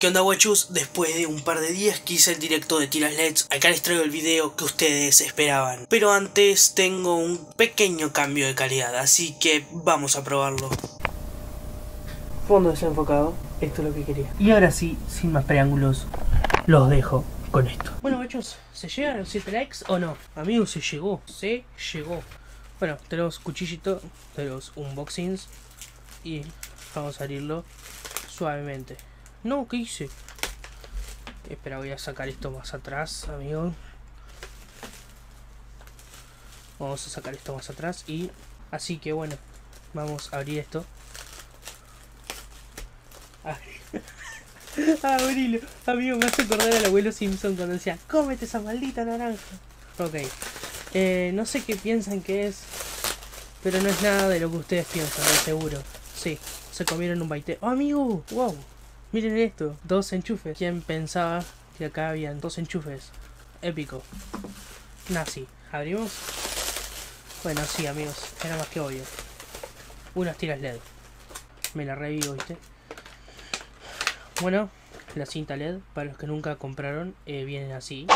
¿Qué onda guachos? Después de un par de días que hice el directo de tiras LEDs, acá les traigo el video que ustedes esperaban. Pero antes tengo un pequeño cambio de calidad, así que vamos a probarlo. Fondo desenfocado, esto es lo que quería. Y ahora sí, sin más preángulos, los dejo con esto. Bueno guachos, ¿se llegan los 7 likes o no? Amigos, se llegó, se llegó. Bueno, tenemos cuchillito, tenemos unboxings y vamos a abrirlo suavemente. No, ¿qué hice? Espera, voy a sacar esto más atrás, amigo. Vamos a sacar esto más atrás y... Así que bueno, vamos a abrir esto. Ah, abrilo. Amigo, me hace acordar al abuelo Simpson cuando decía, cómete esa maldita naranja. Ok. Eh, no sé qué piensan que es, pero no es nada de lo que ustedes piensan, de seguro. Sí, se comieron un baite. ¡Oh, amigo! ¡Wow! Miren esto, dos enchufes. ¿Quién pensaba que acá habían dos enchufes? Épico. Nazi. ¿Abrimos? Bueno, sí, amigos. Era más que obvio. Unas tiras LED. Me la revivo, ¿viste? Bueno, la cinta LED, para los que nunca compraron, eh, vienen así.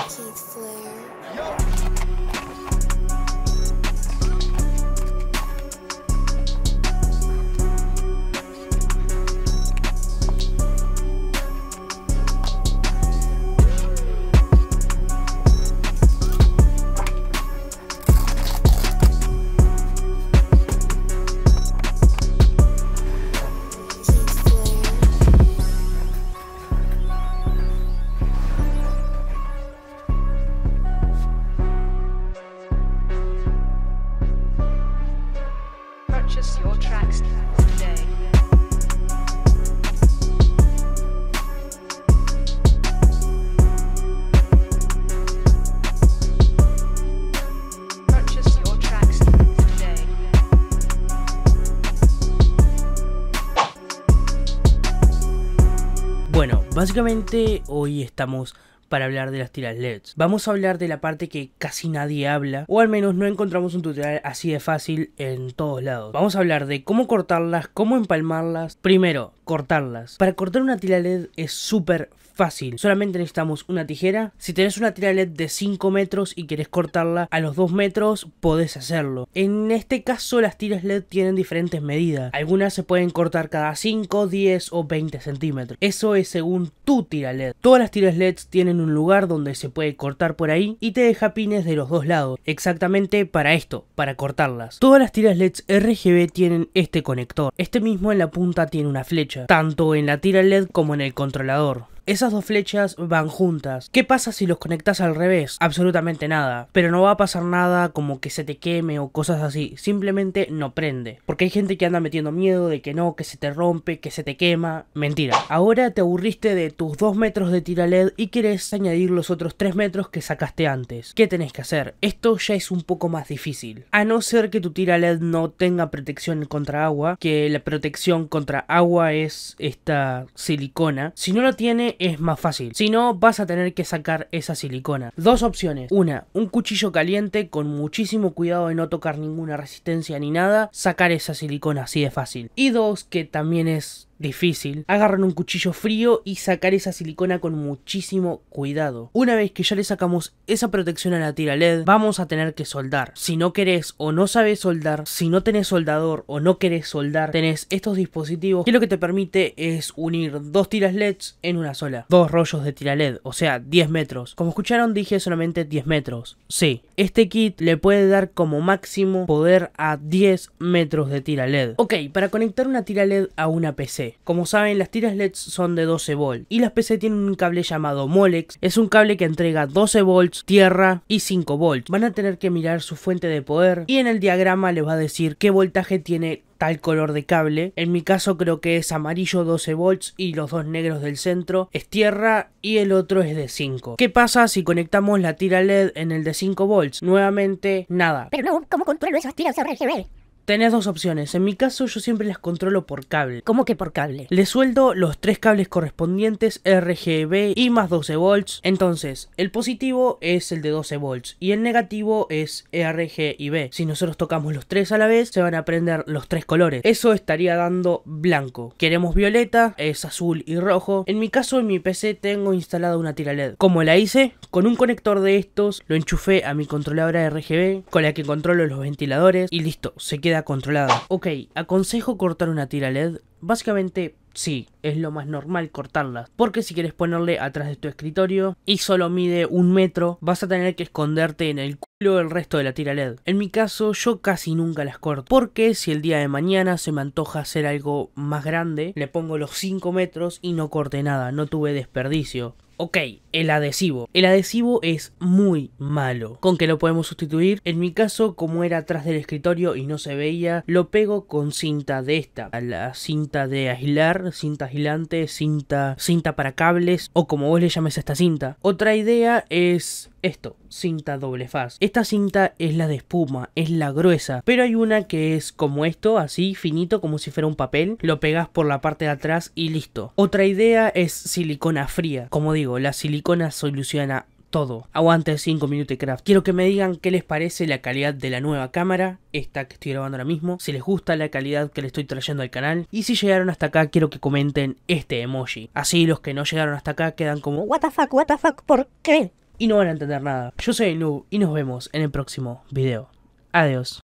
Bueno, básicamente hoy estamos para hablar de las tiras LEDs. Vamos a hablar de la parte que casi nadie habla, o al menos no encontramos un tutorial así de fácil en todos lados. Vamos a hablar de cómo cortarlas, cómo empalmarlas. Primero, cortarlas. Para cortar una tira LED es súper fácil. Solamente necesitamos una tijera. Si tenés una tira LED de 5 metros y querés cortarla a los 2 metros, podés hacerlo. En este caso, las tiras LED tienen diferentes medidas. Algunas se pueden cortar cada 5, 10 o 20 centímetros. Eso es según tu tira LED. Todas las tiras LED tienen un lugar donde se puede cortar por ahí y te deja pines de los dos lados, exactamente para esto, para cortarlas. Todas las tiras LEDs RGB tienen este conector, este mismo en la punta tiene una flecha, tanto en la tira LED como en el controlador. Esas dos flechas van juntas. ¿Qué pasa si los conectas al revés? Absolutamente nada. Pero no va a pasar nada como que se te queme o cosas así. Simplemente no prende. Porque hay gente que anda metiendo miedo de que no, que se te rompe, que se te quema. Mentira. Ahora te aburriste de tus 2 metros de tira LED y quieres añadir los otros 3 metros que sacaste antes. ¿Qué tenés que hacer? Esto ya es un poco más difícil. A no ser que tu tira LED no tenga protección contra agua, que la protección contra agua es esta silicona. Si no lo tiene, es más fácil. Si no, vas a tener que sacar esa silicona. Dos opciones. Una, un cuchillo caliente con muchísimo cuidado de no tocar ninguna resistencia ni nada. Sacar esa silicona así de fácil. Y dos, que también es difícil, agarran un cuchillo frío y sacar esa silicona con muchísimo cuidado. Una vez que ya le sacamos esa protección a la tira LED, vamos a tener que soldar. Si no querés o no sabes soldar, si no tenés soldador o no querés soldar, tenés estos dispositivos que lo que te permite es unir dos tiras LEDs en una sola. Dos rollos de tira LED, o sea, 10 metros. Como escucharon, dije solamente 10 metros. Sí, este kit le puede dar como máximo poder a 10 metros de tira LED. Ok, para conectar una tira LED a una PC como saben, las tiras LED son de 12 volts y las PC tienen un cable llamado Molex. Es un cable que entrega 12 volts, tierra y 5 volts. Van a tener que mirar su fuente de poder y en el diagrama les va a decir qué voltaje tiene tal color de cable. En mi caso creo que es amarillo 12 volts y los dos negros del centro es tierra y el otro es de 5. ¿Qué pasa si conectamos la tira LED en el de 5 volts? Nuevamente, nada. Pero no, ¿cómo controlo esas tiras RGB? Tenés dos opciones. En mi caso yo siempre las controlo por cable. ¿Cómo que por cable? Le sueldo los tres cables correspondientes RGB y más 12 volts. Entonces, el positivo es el de 12 volts y el negativo es RGB. Si nosotros tocamos los tres a la vez, se van a prender los tres colores. Eso estaría dando blanco. Queremos violeta, es azul y rojo. En mi caso, en mi PC tengo instalada una tira LED. ¿Cómo la hice? Con un conector de estos, lo enchufé a mi controladora RGB, con la que controlo los ventiladores y listo, se queda controlada. Ok, ¿aconsejo cortar una tira LED? Básicamente, sí, es lo más normal cortarlas. Porque si quieres ponerle atrás de tu escritorio y solo mide un metro, vas a tener que esconderte en el culo el resto de la tira LED. En mi caso, yo casi nunca las corto. Porque si el día de mañana se me antoja hacer algo más grande, le pongo los 5 metros y no corte nada, no tuve desperdicio. Ok, el adhesivo. El adhesivo es muy malo. ¿Con que lo podemos sustituir? En mi caso, como era atrás del escritorio y no se veía, lo pego con cinta de esta. la cinta de aislar, cinta aislante, cinta, cinta para cables o como vos le llames a esta cinta. Otra idea es esto, cinta doble faz. Esta cinta es la de espuma, es la gruesa, pero hay una que es como esto, así finito como si fuera un papel, lo pegas por la parte de atrás y listo. Otra idea es silicona fría. Como digo, la silicona soluciona todo. Aguante 5 minutos craft. Quiero que me digan qué les parece la calidad de la nueva cámara, esta que estoy grabando ahora mismo, si les gusta la calidad que le estoy trayendo al canal y si llegaron hasta acá quiero que comenten este emoji. Así los que no llegaron hasta acá quedan como what the fuck, what the fuck, ¿por qué? Y no van a entender nada. Yo soy Nub y nos vemos en el próximo video. Adiós.